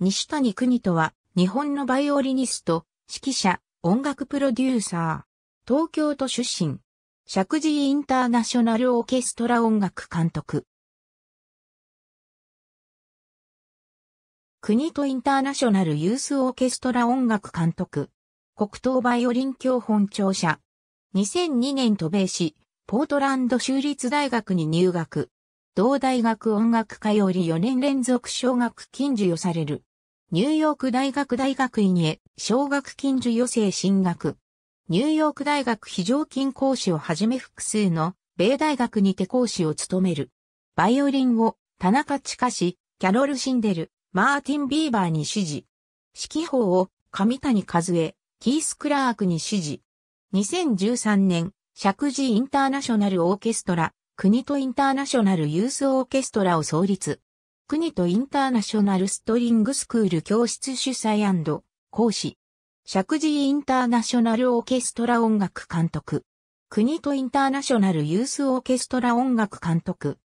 西谷邦人は、日本のバイオリニスト、指揮者、音楽プロデューサー、東京都出身、石神インターナショナルオーケストラ音楽監督。国とインターナショナルユースオーケストラ音楽監督。国東バイオリン教本庁舎。2002年渡米し、ポートランド州立大学に入学。同大学音楽科より4年連続奨学金授与される。ニューヨーク大学大学院へ奨学金授与生進学。ニューヨーク大学非常勤講師をはじめ複数の米大学にて講師を務める。バイオリンを田中千佳氏、キャロル・シンデル、マーティン・ビーバーに指示。指揮法を上谷和恵、キース・クラークに指示。2013年、石神インターナショナルオーケストラ、国とインターナショナルユースオーケストラを創立。国とインターナショナルストリングスクール教室主催講師。石神インターナショナルオーケストラ音楽監督。国とインターナショナルユースオーケストラ音楽監督。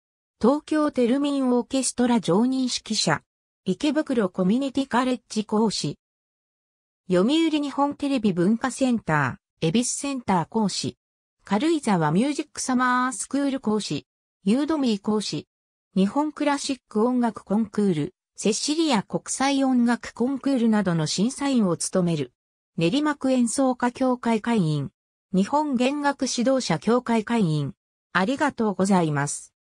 東京テルミンオーケストラ常任指揮者。池袋コミュニティカレッジ講師。読売日本テレビ文化センター、恵比寿センター講師。軽井沢ミュージックサマースクール講師。ユードミー講師。日本クラシック音楽コンクール、セシリア国際音楽コンクールなどの審査員を務める。練馬区演奏家協会会員。日本弦楽指導者協会会員。ありがとうございます。